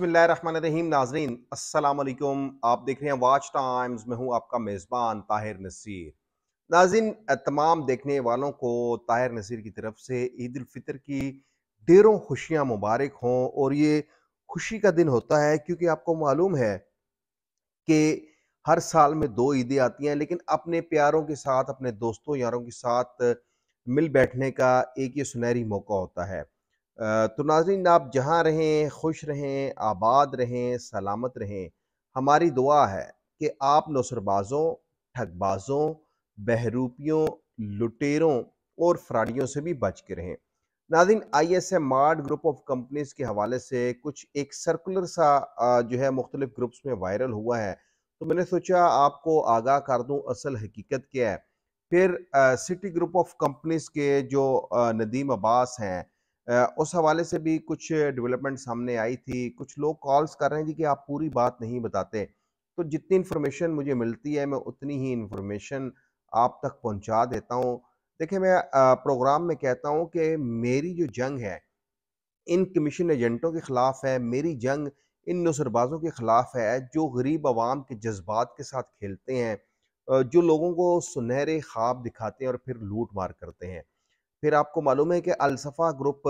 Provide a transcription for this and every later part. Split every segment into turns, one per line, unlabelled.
बसमीम नाजरीन असलकुम आप देख रहे हैं वाच टाइम्स में हूँ आपका मेज़बान ताहिर नसीर नाजिन तमाम देखने वालों को ताहिर नसीर की तरफ से ईद फितर की ढेरों खुशियाँ मुबारक हों और ये खुशी का दिन होता है क्योंकि आपको मालूम है कि हर साल में दो ईदें आती हैं लेकिन अपने प्यारों के साथ अपने दोस्तों यारों के साथ मिल बैठने का एक ये सुनहरी मौका होता है तो नाजरीन आप जहाँ रहें खुश रहें आबाद रहें सलामत रहें हमारी दुआ है कि आप नसरबाज़ों ठगबाजों बहरूपियों लुटेरों और फ्राडियों से भी बच के रहें नाजिन I S M art group of companies के हवाले से कुछ एक सर्कुलर सा जो है मुख्तलिफ ग्रुप्स में वायरल हुआ है तो मैंने सोचा आपको आगाह कर दूँ असल हकीकत क्या है फिर सिटी ग्रुप ऑफ कंपनीज के जो नदीम अब्बास हैं उस हवाले से भी कुछ डेवलपमेंट सामने आई थी कुछ लोग कॉल्स कर रहे हैं जी कि आप पूरी बात नहीं बताते तो जितनी इन्फॉर्मेशन मुझे मिलती है मैं उतनी ही इन्फॉर्मेशन आप तक पहुंचा देता हूं देखिए मैं प्रोग्राम में कहता हूं कि मेरी जो जंग है इन कमीशन एजेंटों के ख़िलाफ़ है मेरी जंग इन नसरबाज़ों के ख़िलाफ़ है जो गरीब आवाम के जज्बात के साथ खेलते हैं जो लोगों को सुनहरे ख्वाब दिखाते हैं और फिर लूट मार करते हैं फिर आपको मालूम है कि अलसफा ग्रुप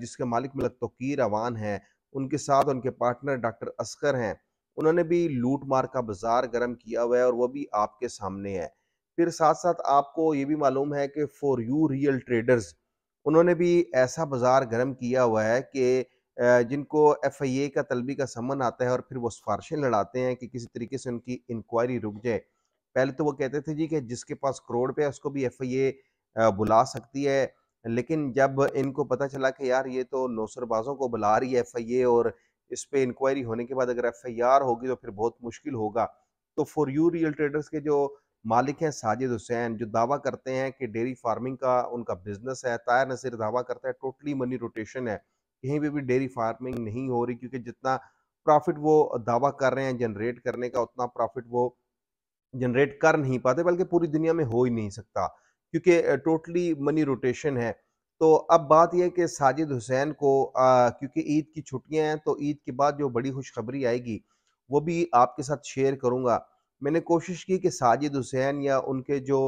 जिसके मालिक मलक तोकीर अवान हैं उनके साथ उनके पार्टनर डॉक्टर असकर हैं उन्होंने भी लूट मार का बाजार गर्म किया हुआ है और वह भी आपके सामने है फिर साथ साथ आपको ये भी मालूम है कि फॉर यू रियल ट्रेडर्स उन्होंने भी ऐसा बाजार गर्म किया हुआ है कि जिनको एफ आई ए का तलबी का समन आता है और फिर वो सिफारशें लड़ाते हैं कि किसी तरीके से उनकी इंक्वायरी रुक जाए पहले तो वो कहते थे जी कि जिसके पास करोड़ रुपया उसको भी एफ आई ए बुला सकती है लेकिन जब इनको पता चला कि यार ये तो नौसरबाजों को बुला रही है एफ और इस पर इंक्वायरी होने के बाद अगर एफ होगी तो फिर बहुत मुश्किल होगा तो फॉर यू रियल ट्रेडर्स के जो मालिक हैं साजिद हुसैन जो दावा करते हैं कि डेयरी फार्मिंग का उनका बिजनेस है तायर नसीर दावा करता है टोटली मनी रोटेशन है कहीं पर भी डेयरी फार्मिंग नहीं हो रही क्योंकि जितना प्रॉफिट वो दावा कर रहे हैं जनरेट करने का उतना प्रॉफिट वो जनरेट कर नहीं पाते बल्कि पूरी दुनिया में हो ही नहीं सकता क्योंकि टोटली मनी रोटेशन है तो अब बात यह कि साजिद हुसैन को क्योंकि ईद की छुट्टियां हैं तो ईद के बाद जो बड़ी खुशखबरी आएगी वो भी आपके साथ शेयर करूंगा मैंने कोशिश की कि साजिद हुसैन या उनके जो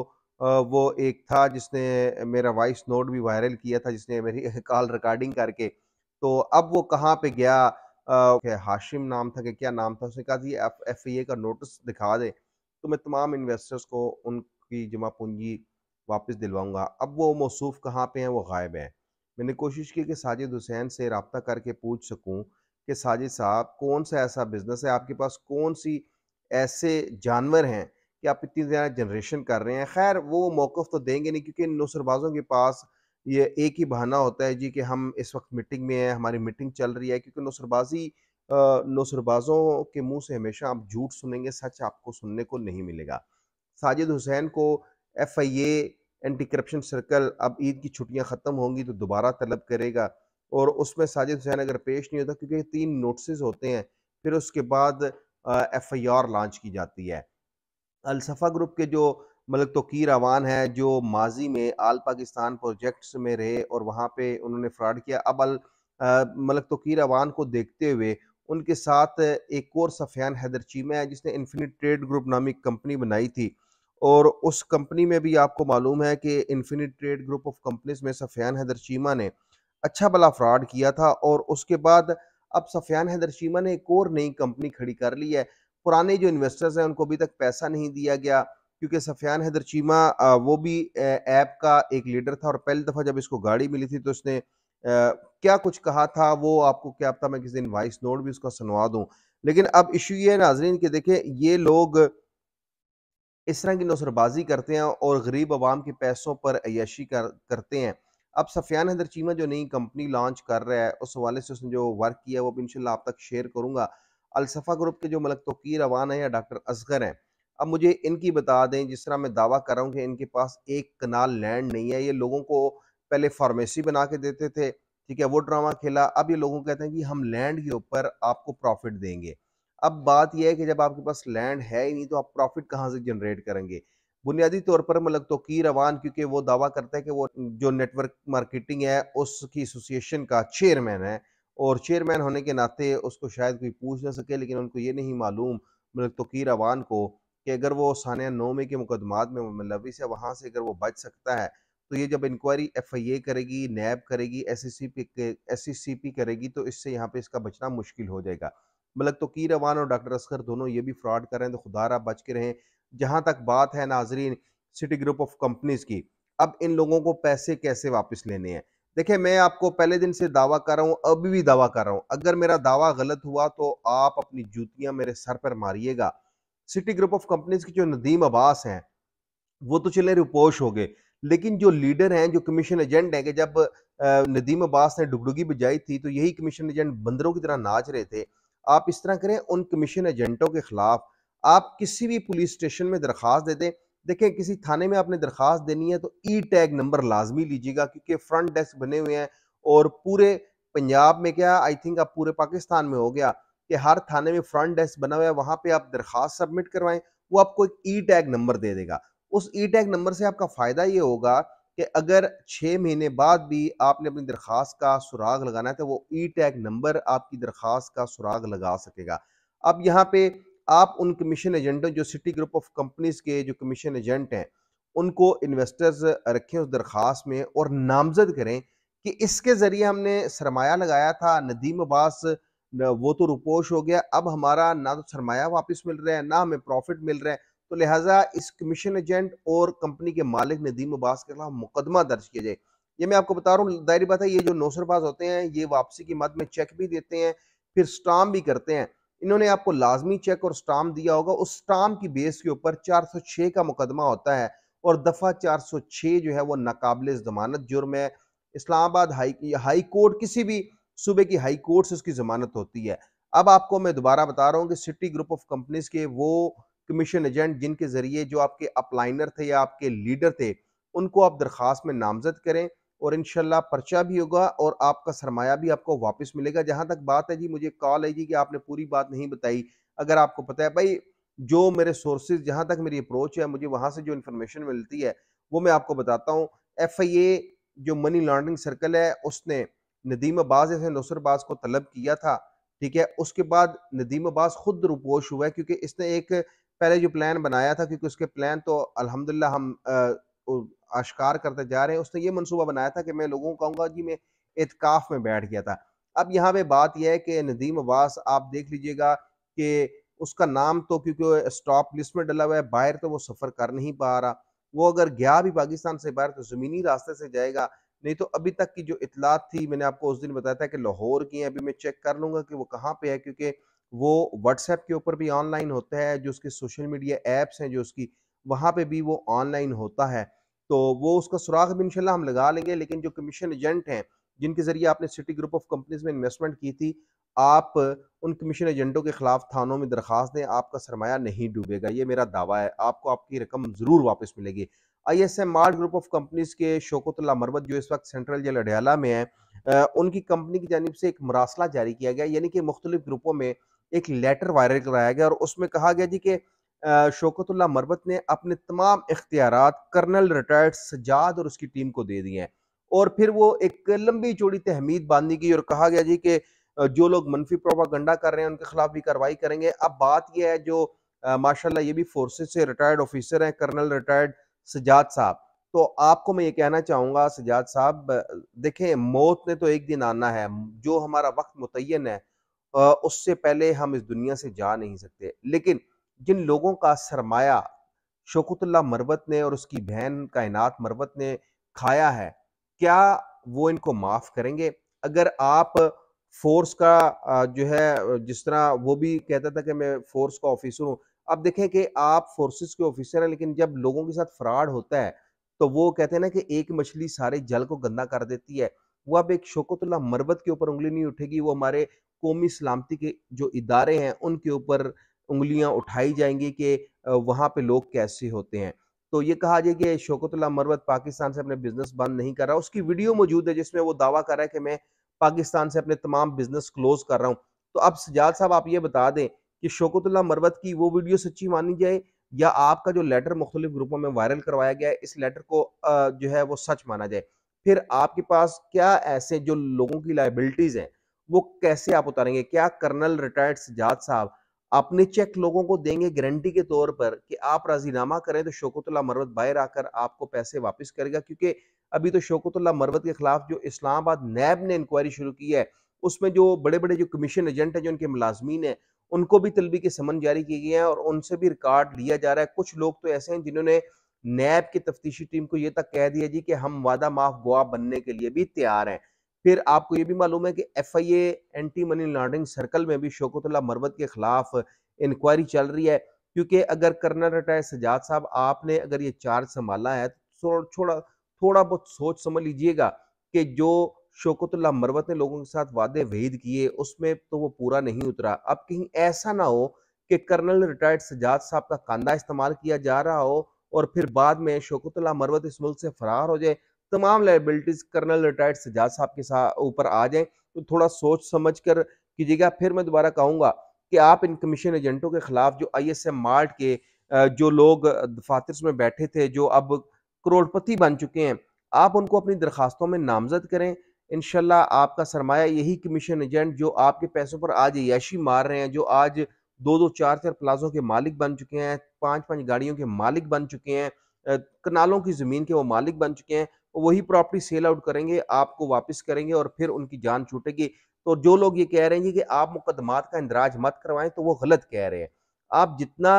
आ, वो एक था जिसने मेरा वॉइस नोट भी वायरल किया था जिसने मेरी कॉल रिकॉर्डिंग करके तो अब वो कहाँ पे गया आ, हाशिम नाम था कि क्या नाम था उसने कहा एफ एफ ई ए का नोटिस दिखा दे तो मैं तमाम इन्वेस्टर्स को उनकी जमा पूंजी वापस दिलवाऊंगा अब वो मौसूफ कहाँ पे हैं वो गायब हैं मैंने कोशिश की कि साजिद हुसैन से रबता करके पूछ सकूँ कि साजिद साहब कौन सा ऐसा बिज़नेस है आपके पास कौन सी ऐसे जानवर हैं कि आप इतनी ज़्यादा जनरेशन कर रहे हैं खैर वो मौक़ तो देंगे नहीं क्योंकि नुसरबाजों के पास ये एक ही बहाना होता है जी कि हम इस वक्त मीटिंग में हैं हमारी मीटिंग चल रही है क्योंकि नुसरबाजी नुसरबाजों के मुंह से हमेशा आप झूठ सुनेंगे सच आपको सुनने को नहीं मिलेगा साजिद हुसैन को F I anti corruption circle अब ईद की छुट्टियां ख़त्म होंगी तो दोबारा तलब करेगा और उसमें साजिद हुसैन अगर पेश नहीं होता क्योंकि तीन नोटिस होते हैं फिर उसके बाद एफ आई आर लॉन्च की जाती है अलसफ़ा ग्रुप के जो मलक तोकीर अवान है जो माजी में आल पाकिस्तान प्रोजेक्ट्स में रहे और वहाँ पर उन्होंने फ्रॉड किया अब अल मलक तोकीर अवान को देखते हुए उनके साथ एक और सफियान हैदर चीमा है जिसने इन्फिनिट ट्रेड ग्रुप नामी कंपनी बनाई थी और उस कंपनी में भी आपको मालूम है कि infinite trade group of companies में सफियान हैदर चीमा ने अच्छा भला फ्रॉड किया था और उसके बाद अब सफियान हैदर चीमा ने एक और नई कंपनी खड़ी कर ली है पुराने जो इन्वेस्टर्स हैं उनको अभी तक पैसा नहीं दिया गया क्योंकि सफियान हैदर चीमा वो भी ऐप का एक लीडर था और पहली दफ़ा जब इसको गाड़ी मिली थी तो उसने क्या कुछ कहा था वो आपको क्या पता मैं किसी दिन वॉइस नोट भी उसका सुनवा दूँ लेकिन अब इशू ये नाजरीन के देखें ये लोग इस तरह की नौसरबाजी करते हैं और गरीब आवाम के पैसों पर अयशी कर करते हैं अब सफियान हैदर चीमा जो नई कंपनी लॉन्च कर रहा है उस हवाले से उसने जो वर्क किया वो इनशाला आप तक शेयर करूँगा अलसफ़ा ग्रुप के जो मलक तोकीर अवान है या डॉक्टर असगर हैं अब मुझे इनकी बता दें जिस तरह मैं दावा कर रहा हूँ कि इनके पास एक कनाल लैंड नहीं है ये लोगों को पहले फार्मेसी बना के देते थे ठीक है वो ड्रामा खेला अब ये लोगों कहते हैं कि हम लैंड के ऊपर आपको प्रॉफिट देंगे अब बात यह है कि जब आपके पास लैंड है ही नहीं तो आप प्रॉफिट कहाँ से जनरेट करेंगे बुनियादी तौर पर मलक की रवान क्योंकि वो दावा करता है कि वो जो नेटवर्क मार्केटिंग है उसकी एसोसिएशन का चेयरमैन है और चेयरमैन होने के नाते उसको शायद कोई पूछ ना सके लेकिन उनको ये नहीं मालूम मलक की रवान को कि अगर वो सानिया नौमे के मुकदमात में मुलविस है वहाँ से अगर वो बच सकता है तो ये जब इंक्वायरी एफ आई ए करेगी नैब करेगी S S C P S C P करेगी तो इससे यहाँ पे इसका बचना मुश्किल हो जाएगा मलक मतलब तो की रवान और डॉक्टर असगर दोनों ये भी फ्रॉड कर रहे हैं तो खुदा बच के रहें जहाँ तक बात है नाजरीन सिटी ग्रुप ऑफ कंपनीज़ की अब इन लोगों को पैसे कैसे वापस लेने हैं देखिए मैं आपको पहले दिन से दावा कर रहा हूँ अभी भी दावा कर रहा हूँ अगर मेरा दावा गलत हुआ तो आप अपनी जूतियाँ मेरे सर पर मारिएगा सिटी ग्रुप ऑफ कंपनीज की जो नदीम अब्बास हैं वो तो चले रुपोश हो गए लेकिन जो लीडर हैं जो कमीशन एजेंट हैं कि जब नदीम अब्बास ने डुगडुगी बजाई थी तो यही कमीशन एजेंट बंदरों की तरह नाच रहे थे आप इस तरह करें उन कमीशन एजेंटों के ख़िलाफ़ आप किसी भी पुलिस स्टेशन में दरख्वास्त दे दें देखें किसी थाने में आपने दरख्वास्त देनी है तो ई टैग नंबर लाजमी लीजिएगा क्योंकि फ्रंट डेस्क बने हुए हैं और पूरे पंजाब में क्या आई थिंक आप पूरे पाकिस्तान में हो गया कि हर थाने में फ्रंट डेस्क बना हुआ है वहां पे आप दरख्वास्त सबमिट करवाएं वो आपको एक ई टैग नंबर दे देगा उस ई टैग नंबर से आपका फ़ायदा ये होगा कि अगर छः महीने बाद भी आपने अपनी दरख्वास्त का सुराग लगाना है तो वो ई e टैग नंबर आपकी दरख्वास्त का सुराग लगा सकेगा अब यहाँ पे आप उन कमीशन एजेंटों जो सिटी ग्रुप ऑफ कंपनीज के जो कमीशन एजेंट हैं उनको इन्वेस्टर्स रखें उस दरख्वास्त में और नामजद करें कि इसके ज़रिए हमने सरमाया लगाया था नदीम अब्बास वो तो रुपोश हो गया अब हमारा ना तो सरमाया वापस मिल रहा है ना हमें प्रॉफिट मिल रहा है तो लिहाजा इस कमीशन एजेंट और कंपनी के मालिक नदीम अब्बास के खिलाफ मुकदमा दर्ज किया जाए ये मैं आपको बता रहा हूँ दायरी बात है ये जो नौसरबाज होते हैं ये वापसी की मद में चेक भी देते हैं फिर स्टाम भी करते हैं इन्होंने आपको लाजमी चेक और स्टाम दिया होगा उस स्टाम की बेस के ऊपर 406 का मुकदमा होता है और दफ़ा 406 जो है वो नाकबले जमानत जुर्म है इस्लामाबाद हाई हाई कोर्ट किसी भी सूबे की हाई कोर्ट से उसकी जमानत होती है अब आपको मैं दोबारा बता रहा हूँ कि सिटी ग्रुप ऑफ कंपनीज के वो कमीशन एजेंट जिनके ज़रिए जो आपके अपलाइनर थे या आपके लीडर थे उनको आप दरख्वास्त में नामजद करें और इनशाला पर्चा भी होगा और आपका सरमाया भी आपको वापस मिलेगा जहाँ तक बात है जी मुझे कॉल है जी कि आपने पूरी बात नहीं बताई अगर आपको पता है भाई जो मेरे सोर्सेज जहाँ तक मेरी अप्रोच है मुझे वहाँ से जो इन्फॉर्मेशन मिलती है वो मैं आपको बताता हूँ एफ आई ए जो मनी लॉन्ड्रिंग सर्कल है उसने नदीम अब्बास जैसे नौसर अब्बास को तलब किया था ठीक है उसके बाद नदीम अब्बास खुद रुपोश हुआ है क्योंकि इसने एक पहले जो प्लान बनाया था क्योंकि उसके प्लान तो अलहमदिल्ला हम आश्कार करते जा रहे हैं उसने ये मनसूबा बनाया था कि मैं लोगों को कहूँगा जी मैं इतकाफ में बैठ गया था अब यहाँ पे बात यह है कि नदीम अब्बास आप देख लीजिएगा कि उसका नाम तो क्योंकि स्टॉप लिस्ट में डला हुआ है बाहर तो वो सफ़र कर नहीं पा रहा वो अगर गया भी पाकिस्तान से बाहर तो ज़मीनी रास्ते से जाएगा नहीं तो अभी तक की जो इतलात थी मैंने आपको उस दिन बताया था कि लाहौर की है अभी मैं चेक कर लूँगा कि वो कहाँ पर है क्योंकि वो व्हाट्सएप के ऊपर भी ऑनलाइन होता है जो उसके सोशल मीडिया ऐप्स हैं जो उसकी वहाँ पे भी वो ऑनलाइन होता है तो वो उसका सुराग भी इनशाला हम लगा लेंगे लेकिन जो कमीशन एजेंट हैं जिनके ज़रिए आपने सिटी ग्रुप ऑफ कंपनीज में इन्वेस्टमेंट की थी आप उन कमीशन एजेंटों के ख़िलाफ़ थानों में दरख्वास्त दें आपका सरमाया नहीं डूबेगा ये मेरा दावा है आपको आपकी रकम ज़रूर वापस मिलेगी I S M mart group of companies के शोकतुल्ला मरबत जो इस वक्त सेंट्रल जेल अडयाला में है उनकी कंपनी की जानब से एक मरासला जारी किया गया यानी कि मुख्तलिफ ग्रुपों में एक लेटर वायरल कराया गया और उसमें कहा गया जी कि शोकतुल्ला मरबत ने अपने तमाम इख्तियार कर्नल रिटायर्ड सजाद और उसकी टीम को दे दिए हैं और फिर वो एक लंबी चौड़ी तहमीद बांधी गई और कहा गया जी कि जो लोग मनफी प्रोपागंडा कर रहे हैं उनके खिलाफ भी कार्रवाई करेंगे अब बात यह है जो माशाल्लाह ये भी फोर्सेस से रिटायर्ड ऑफिसर हैं कर्नल रिटायर्ड सजाद साहब तो आपको मैं ये कहना चाहूँगा सजाद साहब देखें मौत ने तो एक दिन आना है जो हमारा वक्त मुतन है उससे पहले हम इस दुनिया से जा नहीं सकते लेकिन जिन लोगों का सरमाया शोकतुल्ला मरवत ने और उसकी बहन कायनात मरवत ने खाया है क्या वो इनको माफ़ करेंगे अगर आप फोर्स का जो है जिस तरह वो भी कहता था कि मैं फोर्स का ऑफिसर हूँ अब देखें कि आप फोर्सेस के ऑफिसर हैं लेकिन जब लोगों के साथ फ्रॉड होता है तो वो कहते हैं ना कि एक मछली सारे जल को गंदा कर देती है वो अब एक शोकतुल्ला मरबत के ऊपर उंगली नहीं उठेगी वो हमारे कौमी सलामती के जो इदारे हैं उनके ऊपर उंगलियां उठाई जाएंगी कि वहाँ पे लोग कैसे होते हैं तो ये कहा जाए कि शोकतुल्ला मरवत पाकिस्तान से अपने बिजनेस बंद नहीं कर रहा उसकी वीडियो मौजूद है जिसमें वो दावा कर रहा है कि मैं पाकिस्तान से अपने तमाम बिजनेस क्लोज कर रहा हूँ तो अब सजाद साहब आप ये बता दें कि शोकतुल्ला मरवत की वो वीडियो सच्ची मानी जाए या आपका जो लेटर मुख्तलिफ ग्रुपों में वायरल करवाया गया है इस लेटर को जो है वो सच माना जाए फिर आपके पास क्या ऐसे जो लोगों की लाइबिलिटीज़ हैं वो कैसे आप उतारेंगे क्या कर्नल रिटायर्ड सिजाद साहब अपने चेक लोगों को देंगे गारंटी के तौर पर कि आप राजीनामा करें तो शोकतुल्ला मरवत बाहर आकर आपको पैसे वापस करेगा क्योंकि अभी तो शोकतुल्ला मरवत के खिलाफ जो इस्लामाबाद नैब ने इंक्वायरी शुरू की है उसमें जो बड़े बड़े जो कमीशन एजेंट हैं जो उनके मुलाजमीन हैं उनको भी तलबी के समन जारी की गई है और उनसे भी रिकॉर्ड लिया जा रहा है कुछ लोग तो ऐसे हैं जिन्होंने नैब की तफ्तीशी टीम को ये तक कह दिया जी कि हम वादा माफ गुआ बनने के लिए भी तैयार हैं फिर आपको ये भी मालूम है कि F I anti money laundering circle में भी शोकतुल्ला मरवत के खिलाफ इंक्वायरी चल रही है क्योंकि अगर कर्नल रिटायर सजाद साहब आपने अगर ये चार्ज संभाला है तो थोड़ा थोड़ा बहुत सोच समझ लीजिएगा कि जो शोकतुल्ला मरवत ने लोगों के साथ वादे वहीद किए उसमें तो वो पूरा नहीं उतरा अब कहीं ऐसा ना हो कि कर्नल रिटायर्ड सजाद साहब का कांदा इस्तेमाल किया जा रहा हो और फिर बाद में शोकतुल्ला मरवत इस मुल्क से फरार हो जाए तमाम लाइबिलिटीज कर्नल रिटायर्ड सजाद साहब के साथ ऊपर आ जाए तो थोड़ा सोच समझ कर कीजिएगा फिर मैं दोबारा कहूँगा कि आप इन कमीशन एजेंटों के खिलाफ जो आई एस एम मार्ट के जो लोग दफातर में बैठे थे जो अब करोड़पति बन चुके हैं आप उनको अपनी दरखास्तों में नामजद करें इनशाला आपका सरमाया यही कमीशन एजेंट जो आपके पैसों पर आज याशी मार रहे हैं जो आज दो दो चार चार प्लाजों के मालिक बन चुके हैं पाँच पाँच गाड़ियों के मालिक बन चुके हैं कनालों की ज़मीन के वो मालिक बन चुके हैं वही प्रॉपर्टी सेल आउट करेंगे आपको वापस करेंगे और फिर उनकी जान छूटेगी तो जो लोग ये कह रहे हैं कि आप मुकदमात का इंदराज मत करवाएं तो वो गलत कह रहे हैं आप जितना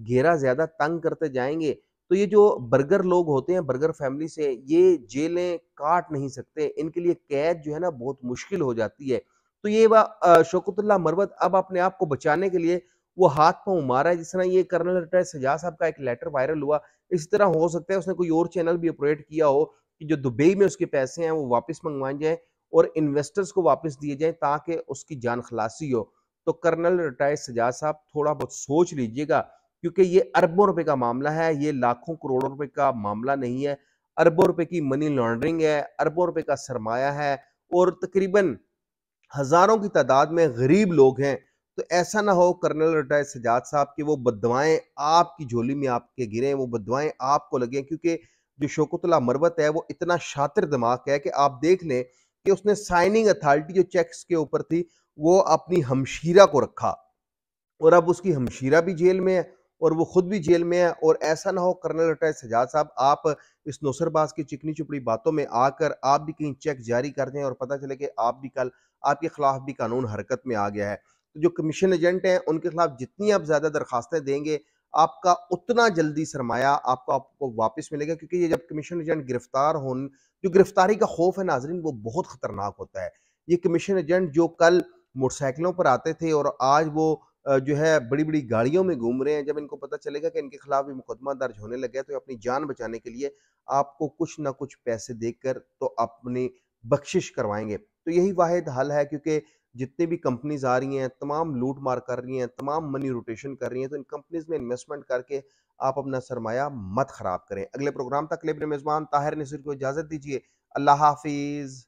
घेरा ज़्यादा तंग करते जाएंगे तो ये जो बर्गर लोग होते हैं बर्गर फैमिली से ये जेलें काट नहीं सकते इनके लिए कैद जो है ना बहुत मुश्किल हो जाती है तो ये वह शौकतुल्ला मरवत अब अपने आप को बचाने के लिए वो हाथ पाँव मारा है जिस तरह ये कर्नल रिटायर्ड सजा साहब का एक लेटर वायरल हुआ इस तरह हो सकता है उसने कोई और चैनल भी ऑपरेट किया हो कि जो दुबई में उसके पैसे हैं वो वापस मंगवाए जाए और इन्वेस्टर्स को वापस दिए जाए ताकि उसकी जान खलासी हो तो कर्नल रिटायर्ड सजाद साहब थोड़ा बहुत सोच लीजिएगा क्योंकि ये अरबों रुपए का मामला है ये लाखों करोड़ों रुपए का मामला नहीं है अरबों रुपए की मनी लॉन्ड्रिंग है अरबों रुपए का सरमाया है और तकरीबन हजारों की तादाद में गरीब लोग हैं तो ऐसा ना हो कर्नल रिटायर्ड सजाद साहब की वो बदवाएं आपकी झोली में आपके गिरे वो बदवाएं आपको लगे क्योंकि जो शोकतला मरवत है वो इतना शातिर दिमाग है कि आप देख लें कि उसने साइनिंग अथॉरिटी जो चेक्स के ऊपर थी वो अपनी हमशीरा को रखा और अब उसकी हमशीरा भी जेल में है और वो खुद भी जेल में है और ऐसा ना हो कर्नल अटैच सजाद साहब आप इस नौसरबाज की चिकनी चुपड़ी बातों में आकर आप भी कहीं चेक जारी कर दें और पता चले कि आप भी कल आपके खिलाफ भी कानून हरकत में आ गया है तो जो कमीशन एजेंट हैं उनके खिलाफ जितनी आप ज़्यादा दरखास्तें देंगे आपका उतना जल्दी सरमाया आपको आपको वापस मिलेगा क्योंकि ये जब कमीशन एजेंट गिरफ्तार हो जो गिरफ्तारी का खौफ है नाजरीन वो बहुत ख़तरनाक होता है ये कमीशन एजेंट जो कल मोटरसाइकिलों पर आते थे और आज वो जो है बड़ी बड़ी गाड़ियों में घूम रहे हैं जब इनको पता चलेगा कि इनके खिलाफ भी मुकदमा दर्ज होने लग गया तो अपनी जान बचाने के लिए आपको कुछ ना कुछ पैसे देकर तो अपनी बख्शिश करवाएंगे तो यही वाद हल है क्योंकि जितने भी कंपनीज आ रही हैं तमाम लूट मार कर रही हैं तमाम मनी रोटेशन कर रही हैं तो इन कंपनीज में इन्वेस्टमेंट करके आप अपना सरमाया मत खराब करें अगले प्रोग्राम तक लेबर मेजबान ताहिर ने सिर को इजाज़त दीजिए अल्लाह हाफिज़